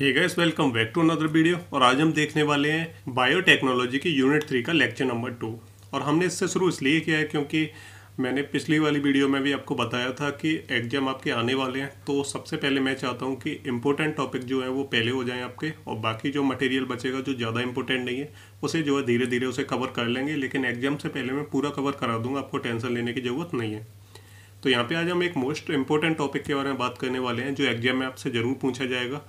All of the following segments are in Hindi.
hey guys welcome back to another video और आज हम देखने वाले हैं बायोटेक्नोलॉजी की यूनिट थ्री का लेक्चर नंबर टू और हमने इससे शुरू इसलिए किया है क्योंकि मैंने पिछली वाली वीडियो में भी आपको बताया था कि एग्जाम आपके आने वाले हैं तो सबसे पहले मैं चाहता हूँ कि इम्पोर्टेंट टॉपिक जो है वो पहले हो जाए आपके और बाकी जो मटेरियल बचेगा जो ज़्यादा इंपॉर्टेंट नहीं है उसे जो है धीरे धीरे उसे कवर कर लेंगे लेकिन एग्जाम से पहले मैं पूरा कवर करा दूँगा आपको टेंशन लेने की ज़रूरत नहीं है तो यहाँ पे आज हम एक मोस्ट इम्पोर्टेंट टॉपिक के बारे में बात करने वाले हैं जो एग्जाम में आपसे ज़रूर पूछा जाएगा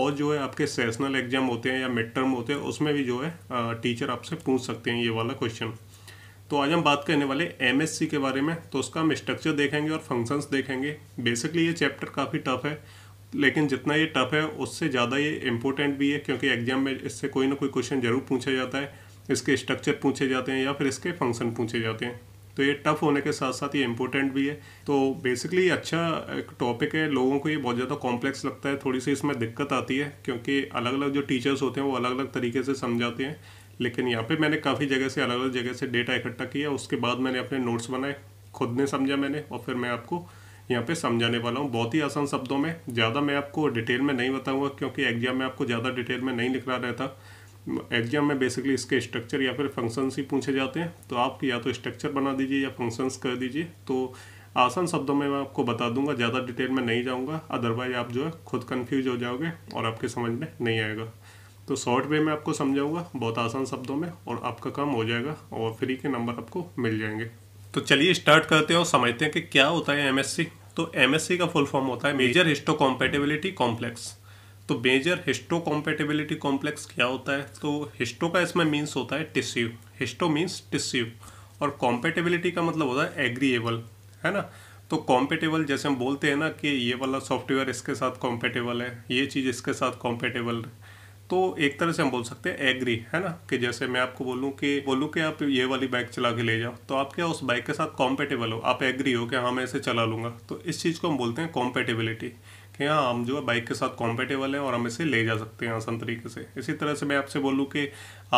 और जो है आपके सेशनल एग्जाम होते हैं या मिड टर्म होते हैं उसमें भी जो है टीचर आपसे पूछ सकते हैं ये वाला क्वेश्चन तो आज हम बात करने वाले एम के बारे में तो उसका हम स्ट्रक्चर देखेंगे और फंक्शंस देखेंगे बेसिकली ये चैप्टर काफ़ी टफ है लेकिन जितना ये टफ है उससे ज़्यादा ये इम्पोर्टेंट भी है क्योंकि एग्जाम में इससे कोई ना कोई क्वेश्चन ज़रूर पूछा जाता है इसके स्ट्रक्चर पूछे जाते हैं या फिर इसके फंक्शन पूछे जाते हैं तो ये टफ होने के साथ साथ ये इम्पोर्टेंट भी है तो बेसिकली अच्छा एक टॉपिक है लोगों को ये बहुत ज़्यादा कॉम्प्लेक्स लगता है थोड़ी सी इसमें दिक्कत आती है क्योंकि अलग अलग जो टीचर्स होते हैं वो अलग अलग तरीके से समझाते हैं लेकिन यहाँ पे मैंने काफ़ी जगह से अलग अलग जगह से डेटा इकट्ठा किया उसके बाद मैंने अपने नोट्स बनाए खुद ने समझा मैंने और फिर मैं आपको यहाँ पे समझाने वाला हूँ बहुत ही आसान शब्दों में ज़्यादा मैं आपको डिटेल में नहीं बताऊँगा क्योंकि एग्जाम में आपको ज़्यादा डिटेल में नहीं लिख रहा रहता एग्जाम में बेसिकली इसके स्ट्रक्चर या फिर फंक्शंस ही पूछे जाते हैं तो आप या तो स्ट्रक्चर बना दीजिए या फंक्शंस कर दीजिए तो आसान शब्दों में मैं आपको बता दूंगा ज़्यादा डिटेल में नहीं जाऊंगा अदरवाइज आप जो है खुद कंफ्यूज हो जाओगे और आपके समझ में नहीं आएगा तो शॉर्ट वे में आपको समझाऊंगा बहुत आसान शब्दों में और आपका काम हो जाएगा और फ्री के नंबर आपको मिल जाएंगे तो चलिए स्टार्ट करते हैं और समझते हैं कि क्या होता है एमएससी तो एमएससी का फुल फॉर्म होता है मेजर हिस्टो कॉम्पेटेबिलिटी कॉम्प्लेक्स तो मेजर कॉम्पेटेबिलिटी कॉम्प्लेक्स क्या होता है तो हिस्टो का इसमें मीन्स होता है टिश्यू हिस्टो मीन्स टिश्यू और कॉम्पेटेबिलिटी का मतलब होता है एग्रीएबल है ना तो कॉम्पेटेबल जैसे हम बोलते हैं ना कि ये वाला सॉफ्टवेयर इसके साथ कॉम्पेटेबल है ये चीज़ इसके साथ कॉम्पेटेबल है तो एक तरह से हम बोल सकते हैं एग्री है ना कि जैसे मैं आपको बोलूँ कि बोलूँ कि आप ये वाली बाइक चला के ले जाओ तो आप क्या उस बाइक के साथ कॉम्पेटेबल हो आप एग्री हो कि हाँ मैं इसे चला लूँगा तो इस चीज़ को हम बोलते हैं कॉम्पेटेबिलिटी हैं हम जो है बाइक के साथ कॉम्पेटेबल हैं और हम इसे ले जा सकते हैं आसान तरीके से इसी तरह से मैं आपसे बोलूँ कि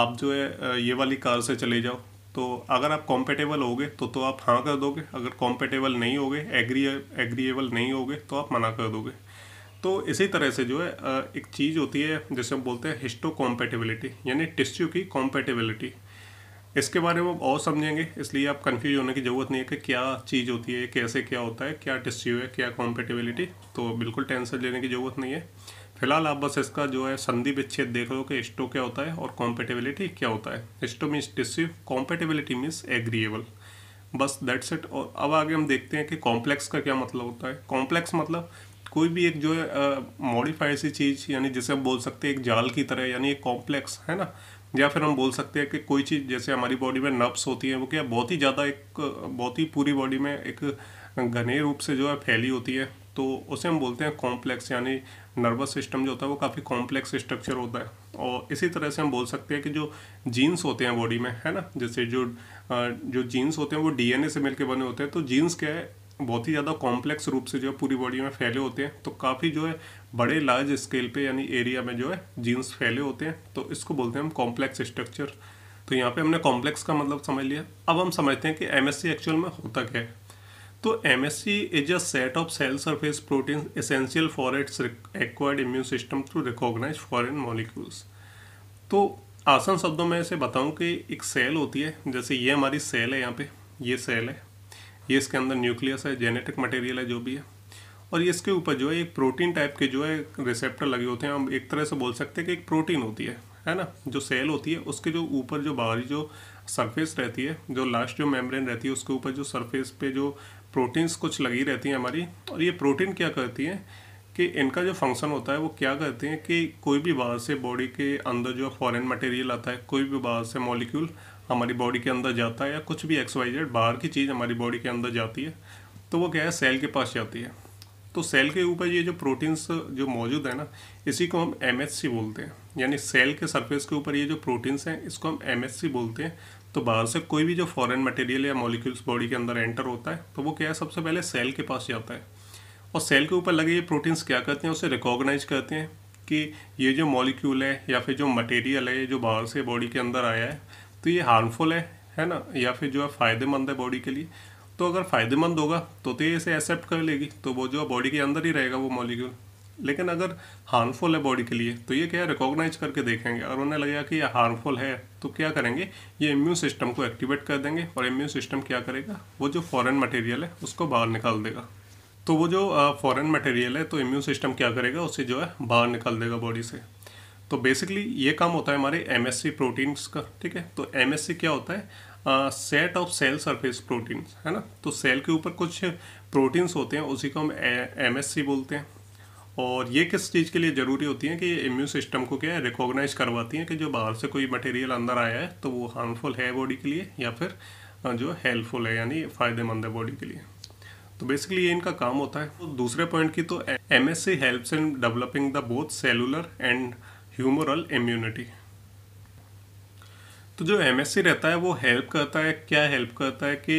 आप जो है ये वाली कार से चले जाओ तो अगर आप कॉम्पेटेबल होगे तो तो आप हाँ कर दोगे अगर कॉम्पेटेबल नहीं होगे एग्री एग्रीएबल नहीं होगे तो आप मना कर दोगे तो इसी तरह से जो है एक चीज़ होती है जैसे हम बोलते हैं हिस्टो कॉम्पेटेबिलिटी यानी टिश्यू की कॉम्पेटेबिलिटी इसके बारे में और समझेंगे इसलिए आप कन्फ्यूज होने की ज़रूरत नहीं है कि क्या चीज़ होती है कैसे क्या होता है क्या टिश्यू है क्या कॉम्पेटिबिलिटी तो बिल्कुल टेंशन लेने की ज़रूरत नहीं है फिलहाल आप बस इसका जो है संधि विच्छेद देख लो कि स्टो क्या होता है और कॉम्पेटिबिलिटी क्या होता है स्टो means tissue compatibility means agreeable बस दैट्स इट और अब आगे हम देखते हैं कि कॉम्प्लेक्स का क्या मतलब होता है कॉम्प्लेक्स मतलब कोई भी एक जो है मॉडिफाइड सी चीज़ यानी जिसे हम बोल सकते हैं एक जाल की तरह यानी एक कॉम्प्लेक्स है ना या फिर हम बोल सकते हैं कि कोई चीज़ जैसे हमारी बॉडी में नब्स होती है वो क्या बहुत ही ज़्यादा एक बहुत ही पूरी बॉडी में एक घने रूप से जो है फैली होती है तो उसे हम बोलते हैं कॉम्प्लेक्स यानी नर्वस सिस्टम जो होता है वो काफ़ी कॉम्प्लेक्स स्ट्रक्चर होता है और इसी तरह से हम बोल सकते हैं कि जो जीन्स होते हैं बॉडी में है ना जैसे जो जो जीन्स होते हैं वो डीएनए से मिलके बने होते हैं तो जीन्स क्या है बहुत ही ज़्यादा कॉम्प्लेक्स रूप से जो है पूरी बॉडी में फैले होते हैं तो काफ़ी जो है बड़े लार्ज स्केल पे यानी एरिया में जो है जीन्स फैले होते हैं तो इसको बोलते हैं हम कॉम्प्लेक्स स्ट्रक्चर तो यहाँ पे हमने कॉम्प्लेक्स का मतलब समझ लिया अब हम समझते हैं कि एम एक्चुअल में होता क्या है तो M S C is a set of cell surface protein essential for its acquired immune system to recognise foreign molecules तो आसान शब्दों में इसे बताऊँ कि एक सेल होती है जैसे ये हमारी सेल है यहाँ पे ये सेल है ये इसके अंदर न्यूक्लियस है जेनेटिक मटेरियल है जो भी है और ये इसके ऊपर जो है एक प्रोटीन टाइप के जो है रिसेप्टर लगे होते हैं हम एक तरह से बोल सकते हैं कि एक प्रोटीन होती है है ना जो सेल होती है उसके जो ऊपर जो बाहरी जो सरफेस रहती है जो लास्ट जो मेम्ब्रेन रहती है उसके ऊपर जो सरफेस पे जो प्रोटीन्स कुछ लगी रहती हैं हमारी और ये प्रोटीन क्या करती हैं कि इनका जो फंक्शन होता है वो क्या करते हैं कि कोई भी बाहर से बॉडी के अंदर जो फॉरेन मटेरियल आता है कोई भी बाहर से मॉलिक्यूल हमारी बॉडी के अंदर जाता है या कुछ भी एक्स वाई जेड बाहर की चीज़ हमारी बॉडी के अंदर जाती है तो वो क्या है सेल के पास जाती है तो सेल के ऊपर ये जो प्रोटीन्स जो मौजूद है ना इसी को हम एम बोलते हैं यानी सेल के सरफेस के ऊपर ये जो प्रोटीन्स हैं इसको हम एम बोलते हैं तो बाहर से कोई भी जो फॉरेन मटेरियल या मॉलिक्यूल्स बॉडी के अंदर एंटर होता है तो वो क्या है सबसे पहले सेल के पास जाता है और सेल के ऊपर लगे ये प्रोटीन्स क्या करते हैं उसे रिकॉग्नाइज करते हैं कि ये जो मॉलिक्यूल है या फिर जो मटेरियल है जो बाहर से बॉडी के अंदर आया है तो ये हार्मफुल है है ना या फिर जो है फ़ायदेमंद है बॉडी के लिए तो अगर फ़ायदेमंद होगा तो तो ये इसे एक्सेप्ट कर लेगी तो वो जो है बॉडी के अंदर ही रहेगा वो मॉलिक्यूल लेकिन अगर हार्मफुल है बॉडी के लिए तो ये क्या है रिकॉग्नाइज करके देखेंगे और उन्हें लगेगा कि ये हार्मफुल है तो क्या करेंगे ये इम्यून सिस्टम को एक्टिवेट कर देंगे और इम्यून सिस्टम क्या करेगा वो जो फॉरेन मटेरियल है उसको बाहर निकाल देगा तो वो जो फॉरेन मटेरियल है तो इम्यून सिस्टम क्या करेगा उसे जो है बाहर निकाल देगा बॉडी से तो बेसिकली ये काम होता है हमारे एम प्रोटीन्स का ठीक है तो एम क्या होता है set of cell surface proteins है ना तो सेल के ऊपर कुछ प्रोटीन्स होते हैं उसी को हम एम बोलते हैं और ये किस चीज़ के लिए ज़रूरी होती है कि ये इम्यून सिस्टम को क्या है रिकॉग्नाइज करवाती हैं कि जो बाहर से कोई मटेरियल अंदर आया है तो वो हार्मफुल है बॉडी के लिए या फिर जो हेल्पफुल है यानी फ़ायदेमंद है बॉडी के लिए तो बेसिकली ये इनका काम होता है तो दूसरे पॉइंट की तो M S C helps in developing the both cellular and humoral immunity तो जो एम रहता है वो हेल्प करता है क्या हेल्प करता है कि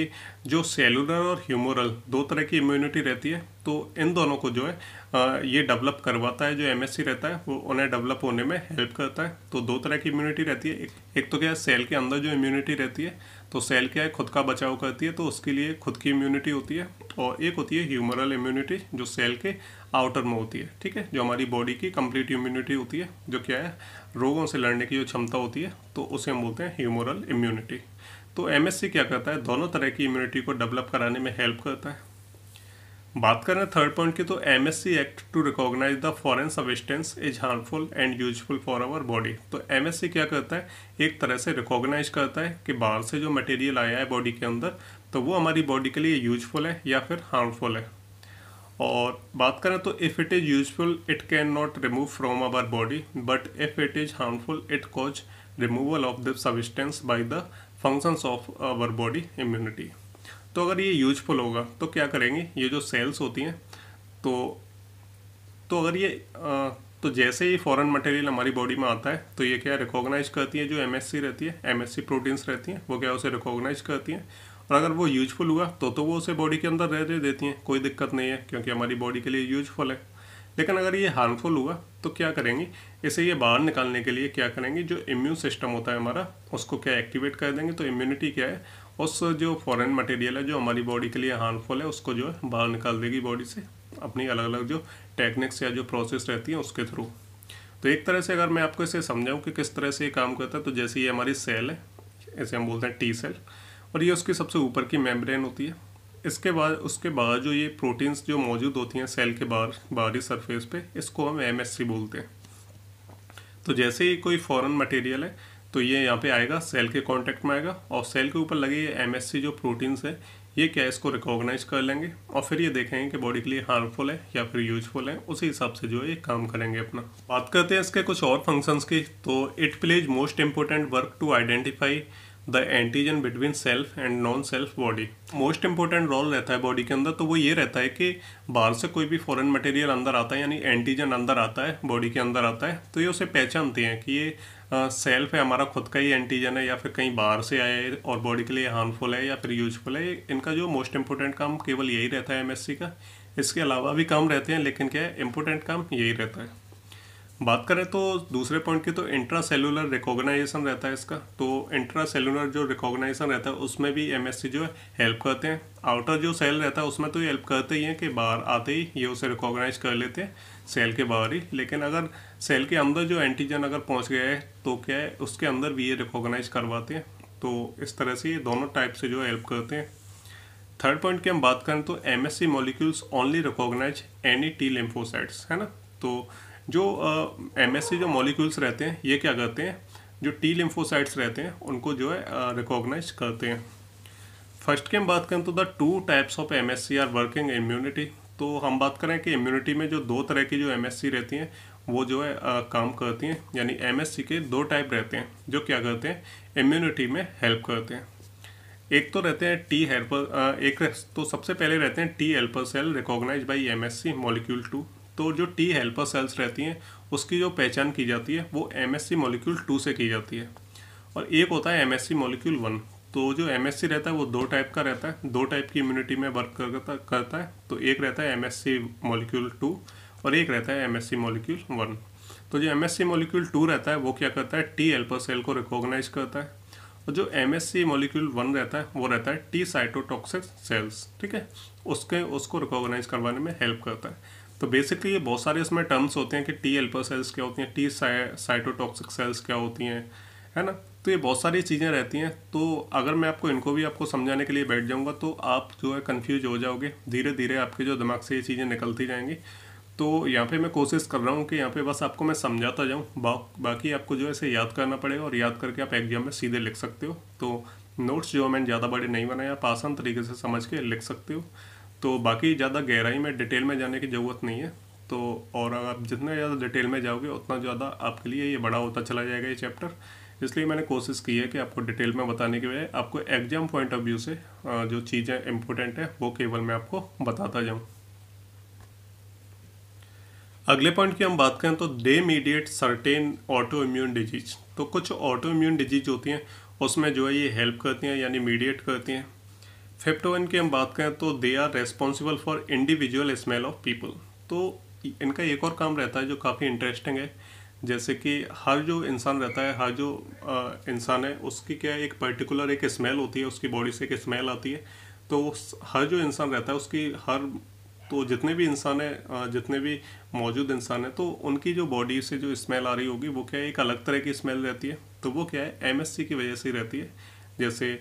जो सेलुलर और ह्यूमरल दो तरह की इम्यूनिटी रहती है तो इन दोनों को जो है ये डेवलप करवाता है जो एम रहता है वो उन्हें डेवलप होने में हेल्प करता है तो दो तरह की इम्यूनिटी रहती है एक, एक तो क्या है सेल के अंदर जो इम्यूनिटी रहती है तो सेल क्या है खुद का बचाव करती है तो उसके लिए खुद की इम्यूनिटी होती है और एक होती है ह्यूमरल इम्यूनिटी जो सेल के आउटर में होती है ठीक है जो हमारी बॉडी की कंप्लीट इम्यूनिटी होती है जो क्या है रोगों से लड़ने की जो क्षमता होती है तो उसे हम बोलते हैं ह्यूमरल इम्यूनिटी तो एम क्या करता है दोनों तरह की इम्यूनिटी को डेवलप कराने में हेल्प करता है बात करें थर्ड पॉइंट की तो M S C act to recognise the foreign substance is harmful and useful for our body तो एम एस सी क्या करता है एक तरह से रिकॉग्नाइज करता है कि बाहर से जो मटेरियल आया है बॉडी के अंदर तो वो हमारी बॉडी के लिए यूजफुल है या फिर हार्मफुल है और बात करें तो if it is useful it can not remove from our body but if it is harmful it cause removal of the substance by the functions of our body immunity तो अगर ये यूजफुल होगा तो क्या करेंगे ये जो सेल्स होती हैं तो तो अगर ये आ, तो जैसे ही फॉरेन मटेरियल हमारी बॉडी में आता है तो ये क्या रिकॉग्नाइज करती है जो एमएससी रहती है एमएससी प्रोटीन्स रहती हैं वो क्या उसे रिकॉग्नाइज करती हैं और अगर वो यूजफुल हुआ तो तो वो उसे बॉडी के अंदर रह दे देती हैं कोई दिक्कत नहीं है क्योंकि हमारी बॉडी के लिए यूजफुल है लेकिन अगर ये हार्मफुल हुआ तो क्या करेंगी इसे ये बाहर निकालने के लिए क्या करेंगे जो इम्यून सिस्टम होता है हमारा उसको क्या एक्टिवेट कर देंगे तो इम्यूनिटी क्या है उस जो फॉरेन मटेरियल है जो हमारी बॉडी के लिए हार्मफुल है उसको जो है बाहर निकाल देगी बॉडी से अपनी अलग अलग जो टेक्निक्स या जो प्रोसेस रहती है उसके थ्रू तो एक तरह से अगर मैं आपको इसे समझाऊँ कि किस तरह से ये काम करता है तो जैसे ये हमारी सेल है इसे हम बोलते हैं टी सेल और ये उसकी सबसे ऊपर की मेम्ब्रेन होती है इसके बाद उसके बाद जो ये प्रोटीन्स जो मौजूद होती हैं सेल के बाहर बाहरी सरफेस पे इसको हम एम बोलते हैं तो जैसे ही कोई फॉरेन मटेरियल है तो ये यहाँ पे आएगा सेल के कांटेक्ट में आएगा और सेल के ऊपर लगे ये एम जो प्रोटीन्स है ये क्या इसको रिकॉग्नाइज कर लेंगे और फिर ये देखेंगे कि बॉडी के लिए हार्मफुल है या फिर यूजफुल है उसी हिसाब से जो है ये काम करेंगे अपना बात करते हैं इसके कुछ और फंक्शंस की तो it plays most important work to identify the antigen between self and non self body most important role रहता है बॉडी के अंदर तो वो ये रहता है कि बाहर से कोई भी फॉरेन मटेरियल अंदर आता है यानी एंटीजन अंदर आता है बॉडी के अंदर आता है तो ये उसे पहचानती हैं कि ये सेल्फ है हमारा खुद का ही एंटीजन है या फिर कहीं बाहर से आया है और बॉडी के लिए हार्मफुल है या फिर यूजफुल है इनका जो मोस्ट इम्पोर्टेंट काम केवल यही रहता है एमएससी का इसके अलावा भी काम रहते हैं लेकिन क्या है इम्पोर्टेंट काम यही रहता है बात करें तो दूसरे पॉइंट की तो इंट्रा सेलुलर रिकॉग्नाइजेशन रहता है इसका तो इंट्रा सेलुलर जो रिकॉग्नाइजेशन रहता है उसमें भी एम जो है हेल्प करते हैं आउटर जो सेल रहता है उसमें तो ये हेल्प करते ही हैं कि बाहर आते ही ये उसे रिकॉग्नाइज कर लेते हैं सेल के बाहर ही लेकिन अगर सेल के अंदर जो एंटीजन अगर पहुंच गया है तो क्या है उसके अंदर भी ये रिकॉग्नाइज करवाते हैं तो इस तरह से ये दोनों टाइप से जो हेल्प करते हैं थर्ड पॉइंट की हम बात करें तो M S C molecules only recognise any T lymphocytes है ना तो जो एम एस सी जो मॉलिक्यूल्स रहते हैं ये क्या करते हैं जो टी लिम्फोसाइट्स रहते हैं उनको जो है रिकॉग्नाइज करते हैं फर्स्ट की हम बात करें तो the two types of M S C are working immunity तो हम बात करें कि इम्यूनिटी में जो दो तरह की जो एम रहती हैं वो जो है आ, काम करती हैं यानी एम के दो टाइप रहते हैं जो क्या करते हैं इम्यूनिटी में हेल्प करते हैं एक तो रहते हैं टी हेल्पर एक तो सबसे पहले रहते हैं T helper cell recognise by M S C molecule two तो जो टी हेल्पर सेल्स रहती हैं उसकी जो पहचान की जाती है वो M S C molecule two से की जाती है और एक होता है M S C molecule one तो जो एम रहता है वो दो टाइप का रहता है दो टाइप की इम्यूनिटी में वर्क करता करता है तो एक रहता है M S C molecule two और एक रहता है M S C molecule one तो जो M S C molecule two रहता है वो क्या करता है टी एल्पर सेल को रिकॉग्नाइज करता है और जो M S C molecule one रहता है वो रहता है टी साइटोटॉक्सिक सेल्स ठीक है उसके उसको रिकॉग्नाइज करवाने में हेल्प करता है तो बेसिकली ये बहुत सारे इसमें टर्म्स होते हैं कि टी एल्पर सेल्स क्या होती हैं टी साइटोटॉक्सिक सेल्स क्या होती हैं है ना तो ये बहुत सारी चीज़ें रहती हैं तो अगर मैं आपको इनको भी आपको समझाने के लिए बैठ जाऊँगा तो आप जो है कन्फ्यूज हो जाओगे धीरे धीरे आपके जो दिमाग से ये चीज़ें निकलती जाएंगी तो यहाँ पे मैं कोशिश कर रहा हूँ कि यहाँ पे बस आपको मैं समझाता जाऊँ बा, बाकी आपको जो है इसे याद करना पड़ेगा और याद करके आप एग्जाम में सीधे लिख सकते हो तो नोट्स जो मैंने ज़्यादा बड़े नहीं बनाए आप आसान तरीके से समझ के लिख सकते हो तो बाकी ज़्यादा गहराई में डिटेल में जाने की ज़रूरत नहीं है तो और आप जितना ज़्यादा डिटेल में जाओगे उतना ज़्यादा आपके लिए ये बड़ा होता चला जाएगा ये चैप्टर इसलिए मैंने कोशिश की है कि आपको डिटेल में बताने के बजाय आपको एग्जाम पॉइंट ऑफ व्यू से जो चीज़ें इम्पोर्टेंट है वो केवल मैं आपको बताता जाऊँ अगले पॉइंट की हम बात करें तो they mediate certain autoimmune disease तो कुछ ऑटो इम्यून डिजीज होती हैं उसमें जो है ये हेल्प करती हैं यानी मीडिएट करती हैं फिफ्थ वन की हम बात करें तो they are responsible for individual smell of people तो इनका एक और काम रहता है जो काफ़ी इंटरेस्टिंग है जैसे कि हर जो इंसान रहता है हर जो इंसान है उसकी क्या एक पर्टिकुलर एक स्मेल होती है उसकी बॉडी से एक स्मेल आती है तो हर जो इंसान रहता है उसकी हर तो जितने भी इंसान है जितने भी मौजूद इंसान है तो उनकी जो बॉडी से जो स्मेल आ रही होगी वो क्या है एक अलग तरह की स्मेल रहती है तो वो क्या है एम की वजह से ही रहती है जैसे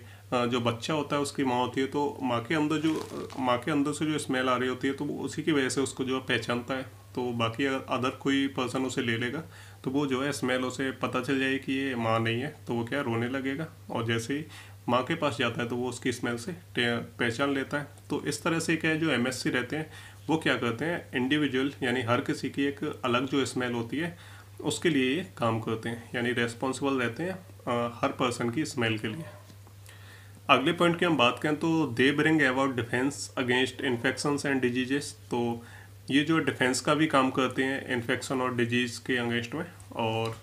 जो बच्चा होता है उसकी माँ होती है तो माँ के अंदर जो माँ के अंदर से जो स्मेल आ रही होती है तो वो उसी की वजह से उसको जो है पहचानता है तो बाकी अगर अदर कोई पर्सन उसे ले लेगा तो वो जो है स्मेल उसे पता चल जाएगी कि ये माँ नहीं है तो वो क्या रोने लगेगा और जैसे ही माँ के पास जाता है तो वो उसकी स्मेल से पहचान लेता है तो इस तरह से क्या है जो एम रहते हैं वो क्या करते हैं इंडिविजुअल यानी हर किसी की एक अलग जो स्मेल होती है उसके लिए ये काम करते हैं यानी रेस्पॉन्सिबल रहते हैं आ, हर पर्सन की स्मेल के लिए अगले पॉइंट की हम बात करें तो they bring about defence against infections and diseases तो ये जो डिफेंस का भी काम करते हैं इन्फेक्शन और डिजीज़ के अंगेंस्ट में और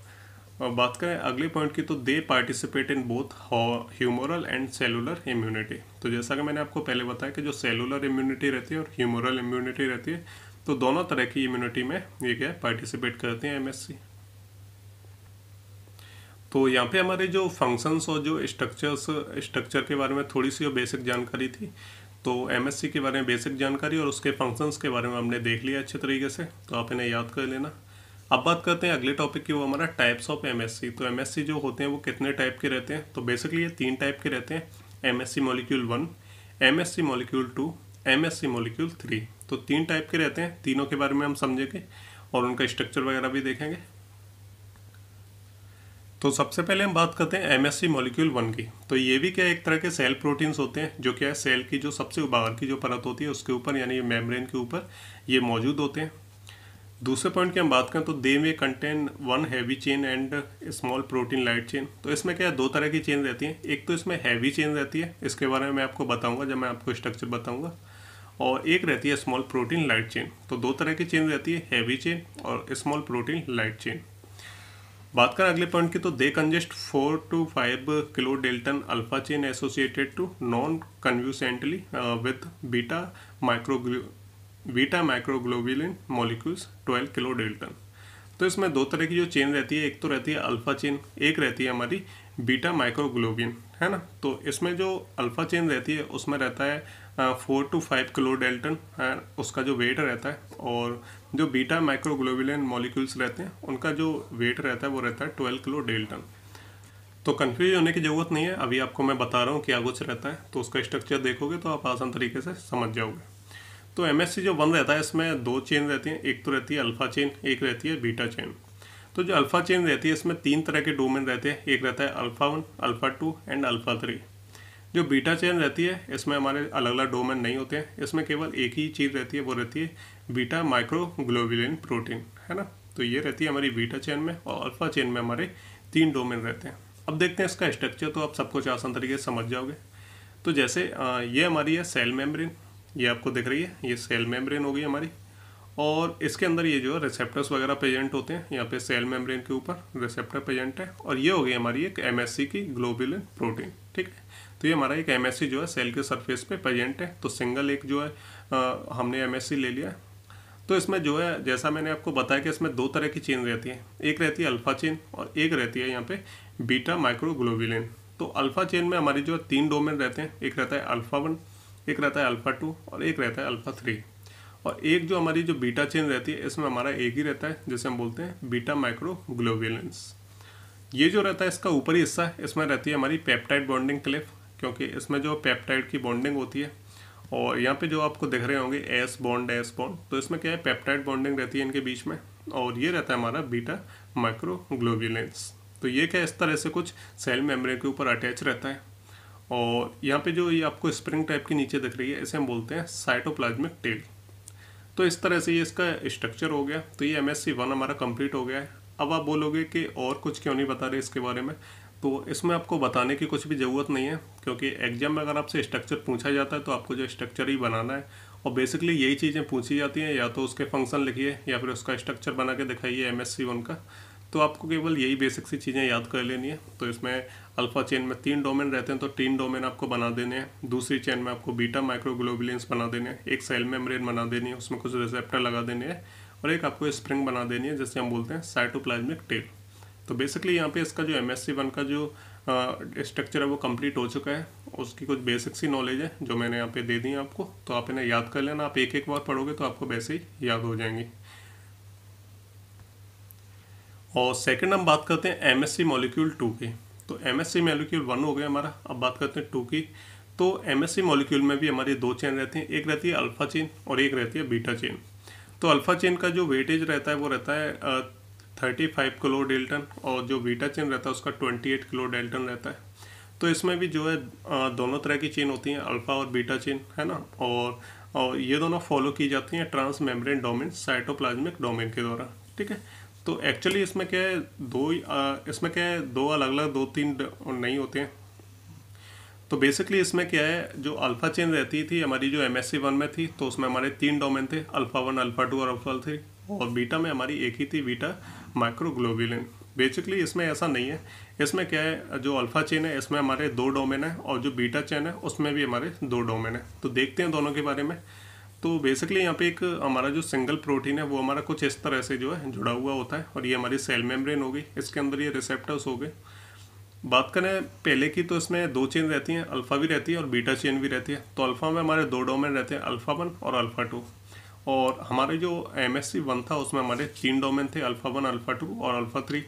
बात करें अगले पॉइंट की तो they participate in both humoral and cellular immunity तो जैसा कि मैंने आपको पहले बताया कि जो सेलुलर इम्यूनिटी रहती है और ह्यूमरल इम्यूनिटी रहती है तो दोनों तरह की इम्यूनिटी में ये क्या है पार्टिसिपेट करते हैं एमएससी तो यहाँ पे हमारे जो फंक्शंस और जो स्ट्रक्चर्स स्ट्रक्चर के बारे में थोड़ी सी बेसिक जानकारी थी तो सी के बारे में बेसिक जानकारी और उसके फंक्शंस के बारे में हमने देख लिया अच्छे तरीके से तो आप इन्हें याद कर लेना अब बात करते हैं अगले टॉपिक की वो हमारा टाइप्स ऑफ सी तो सी जो होते हैं वो कितने टाइप के रहते हैं तो बेसिकली ये तीन टाइप के रहते हैं M S C molecule one M S C molecule two M S C molecule three तो तीन टाइप के रहते हैं तीनों के बारे में हम समझेंगे और उनका स्ट्रक्चर वगैरह भी देखेंगे तो सबसे पहले हम बात करते हैं M S C molecule one की तो ये भी क्या एक तरह के सेल प्रोटीन्स होते हैं जो क्या है सेल की जो सबसे बाहर की जो परत होती है उसके ऊपर यानी मेम्ब्रेन के ऊपर ये मौजूद होते हैं दूसरे पॉइंट की हम बात करें तो दे में contain one heavy chain and small protein light chain तो इसमें क्या है दो तरह की चेन रहती है एक तो इसमें हैवी चेन रहती है इसके बारे में मैं आपको बताऊँगा जब मैं आपको स्ट्रक्चर बताऊँगा और एक रहती है स्मॉल प्रोटीन लाइट चेन तो दो तरह की चेन रहती है हैवी चेन और स्मॉल प्रोटीन लाइट चेन बात करें अगले पॉइंट की तो they consist four two five kilo dalton alpha chain associated to non covalently with beta micro beta microglobulin molecules twelve kilo dalton तो इसमें दो तरह की जो चेन रहती है एक तो रहती है अल्फ़ा चेन एक रहती है हमारी बीटा माइक्रोग्लोबिन है ना तो इसमें जो अल्फ़ा चेन रहती है उसमें रहता है four two five kilo dalton उसका जो वेट रहता है और जो बीटा माइक्रोग्लोबुलिन मॉलिक्यूल्स रहते हैं उनका जो वेट रहता है वो रहता है ट्वेल्व किलो डेल्टन तो कन्फ्यूज होने की ज़रूरत नहीं है अभी आपको मैं बता रहा हूँ क्या कुछ रहता है तो उसका स्ट्रक्चर देखोगे तो आप आसान तरीके से समझ जाओगे तो एम जो वन रहता है इसमें दो चेन रहती हैं एक तो रहती है अल्फ़ा चेन एक रहती है बीटा चेन तो जो अल्फ़ा चेन रहती है इसमें तीन तरह के डोमेन रहते हैं एक रहता है alpha one alpha two and alpha three जो बीटा चेन रहती है इसमें हमारे अलग अलग डोमेन नहीं होते हैं इसमें केवल एक ही चीज़ रहती है वो रहती है बीटा माइक्रोग्लोबुलिन प्रोटीन है ना तो ये रहती है हमारी बीटा चेन में और अल्फा चेन में हमारे तीन डोमेन रहते हैं अब देखते हैं इसका स्ट्रक्चर तो आप सब कुछ आसान तरीके से समझ जाओगे तो जैसे ये हमारी है सेल मेम्ब्रेन ये आपको दिख रही है ये सेल मेम्ब्रेन होगी हमारी और इसके अंदर ये जो है रिसेप्टर्स वगैरह प्रेजेंट होते हैं यहाँ पे सेल मेम्ब्रेन के ऊपर रिसेप्टर प्रेजेंट है और ये हो गई हमारी एक एमएससी की ग्लोबुलिन प्रोटीन ठीक है तो ये हमारा एक एम जो है सेल के सरफेस पे प्रेजेंट है तो सिंगल एक जो है आ, हमने एम ले लिया तो इसमें जो है जैसा मैंने आपको बताया कि इसमें दो तरह की चेन रहती है एक रहती है अल्फ़ा चेन और एक रहती है यहाँ पे बीटा माइक्रोग्लोबिलिन तो अल्फ़ा चेन में हमारी जो है तीन डोमेन रहते हैं एक रहता है अल्फ़ा वन एक रहता है अल्फ़ा टू और एक रहता है अल्फ़ा थ्री और एक जो हमारी जो बीटा चेन रहती है इसमें हमारा एक ही रहता है जिसे हम बोलते हैं बीटा माइक्रोग्लोबिलेंस ये जो रहता है इसका ऊपरी हिस्सा इसमें रहती है हमारी पेप्टाइड बॉन्डिंग क्लिफ क्योंकि इसमें जो पेप्टाइड की बॉन्डिंग होती है और यहाँ पे जो आपको दिख रहे होंगे एस बॉन्ड एस बॉन्ड तो इसमें क्या है पेप्टाइड बॉन्डिंग रहती है इनके बीच में और ये रहता है हमारा बीटा माइक्रोग्लोबुलेंस तो ये क्या इस तरह से कुछ सेल मेम्ब्रेन के ऊपर अटैच रहता है और यहाँ पे जो ये आपको स्प्रिंग टाइप के नीचे दिख रही है इसे हम बोलते हैं साइटोप्लाज्मिक टेल तो इस तरह से ये इसका स्ट्रक्चर हो गया तो ये एम एस वन हमारा कंप्लीट हो गया है अब आप बोलोगे कि और कुछ क्यों नहीं बता रहे इसके बारे में तो इसमें आपको बताने की कुछ भी ज़रूरत नहीं है क्योंकि एग्जाम में अगर आपसे स्ट्रक्चर पूछा जाता है तो आपको जो स्ट्रक्चर ही बनाना है और बेसिकली यही चीज़ें पूछी जाती हैं या तो उसके फंक्शन लिखिए या फिर उसका स्ट्रक्चर बना के दिखाइए एम एस का तो आपको केवल यही बेसिक सी चीज़ें याद कर लेनी है तो इसमें अल्फ़ा चेन में तीन डोमेन रहते हैं तो तीन डोमेन आपको बना देने हैं दूसरी चेन में आपको बीटा माइक्रोग्लोबिलियंस बना देने हैं एक सेल मेम्ब्रेन बना देनी है उसमें कुछ रिसेप्टर लगा देने हैं और एक आपको स्प्रिंग बना देनी है जिससे हम बोलते हैं साइटोप्लाज्मिक टेल तो बेसिकली यहाँ पे इसका जो एम एस सी वन का जो स्ट्रक्चर है वो कंप्लीट हो चुका है उसकी कुछ बेसिक सी नॉलेज है जो मैंने यहाँ पे दे दी है आपको तो आप इन्हें याद कर लेना आप एक एक बार पढ़ोगे तो आपको वैसे ही याद हो जाएंगी और सेकंड हम बात करते हैं M S C molecule two की तो M S C molecule one हो गया हमारा अब बात करते हैं टू की तो एम एस सी मॉलिक्यूल में भी हमारी दो चेन रहती हैं एक रहती है अल्फ़ा चेन और एक रहती है बीटा चेन तो अल्फ़ा चेन का जो वेटेज रहता है वो रहता है 35 किलो डेल्टन और जो बीटा चेन रहता है उसका 28 किलो डेल्टन रहता है तो इसमें भी जो है दोनों तरह की चेन होती हैं अल्फ़ा और बीटा चेन है ना और और ये दोनों फॉलो की जाती हैं transmembrane domain cytoplasmic domain के द्वारा ठीक है तो एक्चुअली इसमें क्या है दो इसमें क्या है दो अलग अलग दो तीन नहीं होते हैं तो बेसिकली इसमें क्या है जो अल्फ़ा चेन रहती थी हमारी जो एम एस सी वन में थी तो उसमें हमारे तीन डोमेन थे अल्फ़ा वन अल्फ़ा टू और अल्फ़ा थ्री और बीटा में हमारी एक ही थी बीटा माइक्रोग्लोबुलिन बेसिकली इसमें ऐसा नहीं है इसमें क्या है जो अल्फ़ा चेन है इसमें हमारे दो डोमेन है और जो बीटा चेन है उसमें भी हमारे दो डोमेन है तो देखते हैं दोनों के बारे में तो बेसिकली यहाँ पे एक हमारा जो सिंगल प्रोटीन है वो हमारा कुछ इस तरह से जो है जुड़ा हुआ होता है और ये हमारी सेल मेम्ब्रेन हो गई इसके अंदर ये रिसेप्टर्स हो गए बात करें पहले की तो इसमें दो चेन रहती हैं अल्फ़ा भी रहती है और बीटा चेन भी रहती है तो अल्फ़ा में हमारे दो डोमेन रहते हैं अल्फ़ा वन और अल्फ़ा टू और हमारे जो एम एस सी वन था उसमें हमारे तीन डोमेन थे अल्फ़ा वन अल्फ़ा टू और अल्फ़ा थ्री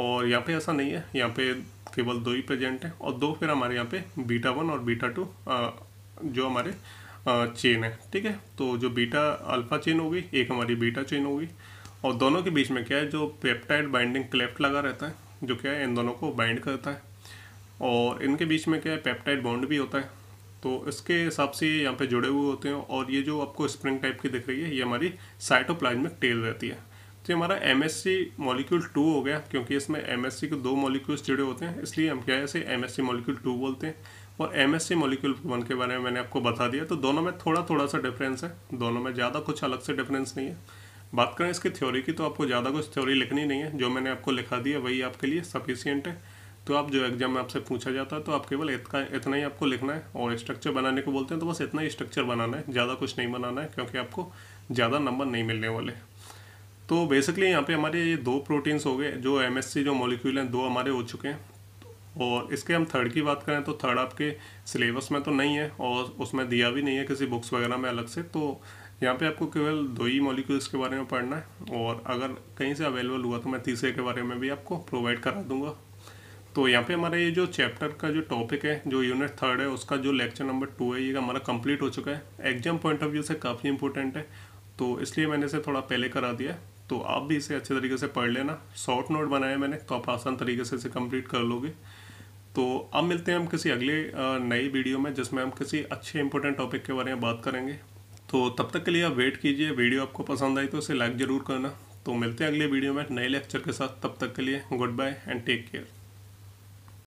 और यहाँ पे ऐसा नहीं है यहाँ पे केवल दो ही प्रेजेंट है और दो फिर हमारे यहाँ पे बीटा वन और बीटा टू जो हमारे चेन है ठीक है तो जो बीटा अल्फ़ा चेन होगी एक हमारी बीटा चेन होगी और दोनों के बीच में क्या है जो पेप्टाइड बाइंडिंग क्लेफ्ट लगा रहता है जो क्या है इन दोनों को बाइंड करता है और इनके बीच में क्या है पेप्टाइड बॉन्ड भी होता है तो इसके हिसाब से ये यहाँ पे जुड़े हुए होते हैं और ये जो आपको स्प्रिंग टाइप की दिख रही है ये हमारी साइटोप्लाज्मिक टेल रहती है तो हमारा M S C molecule two हो गया क्योंकि इसमें एम एस सी के दो मॉलिक्यूल्स जुड़े होते हैं इसलिए हम क्या है इसे M S C molecule two बोलते हैं और M S C molecule one के बारे में मैंने आपको बता दिया तो दोनों में थोड़ा थोड़ा सा डिफरेंस है दोनों में ज़्यादा कुछ अलग से डिफरेंस नहीं है बात करें इसकी थ्योरी की तो आपको ज़्यादा कुछ थ्योरी लिखनी नहीं है जो मैंने आपको लिखा दिया वही आपके लिए सफिशियंट है तो आप जो एग्जाम में आपसे पूछा जाता है तो आप केवल इतना इतना ही आपको लिखना है और स्ट्रक्चर बनाने को बोलते हैं तो बस इतना ही स्ट्रक्चर बनाना है ज़्यादा कुछ नहीं बनाना है क्योंकि आपको ज़्यादा नंबर नहीं मिलने वाले तो बेसिकली यहाँ पे हमारे ये दो प्रोटीन्स हो गए जो एम जो मोलिक्यूल हैं दो हमारे हो चुके हैं और इसके हम थर्ड की बात करें तो थर्ड आपके सिलेबस में तो नहीं है और उसमें दिया भी नहीं है किसी बुक्स वगैरह में अलग से तो यहाँ पे आपको केवल दो ही मॉलिक्यूल्स के बारे में पढ़ना है और अगर कहीं से अवेलेबल हुआ तो मैं तीसरे के बारे में भी आपको प्रोवाइड करा दूंगा तो यहाँ पे हमारा ये जो चैप्टर का जो टॉपिक है जो यूनिट थर्ड है उसका जो लेक्चर नंबर टू है ये हमारा कंप्लीट हो चुका है एग्जाम पॉइंट ऑफ व्यू से काफ़ी इंपॉर्टेंट है तो इसलिए मैंने इसे थोड़ा पहले करा दिया तो आप भी इसे अच्छे तरीके से पढ़ लेना शॉर्ट नोट बनाया मैंने तो आप आसान तरीके से इसे कम्प्लीट कर लोगे तो अब मिलते हैं हम किसी अगले नई वीडियो में जिसमें हम किसी अच्छे इंपॉर्टेंट टॉपिक के बारे में बात करेंगे तो तब तक के लिए आप वेट कीजिए वीडियो आपको पसंद आई तो इसे लाइक ज़रूर करना तो मिलते हैं अगले वीडियो में नए लेक्चर के साथ तब तक के लिए goodbye and take care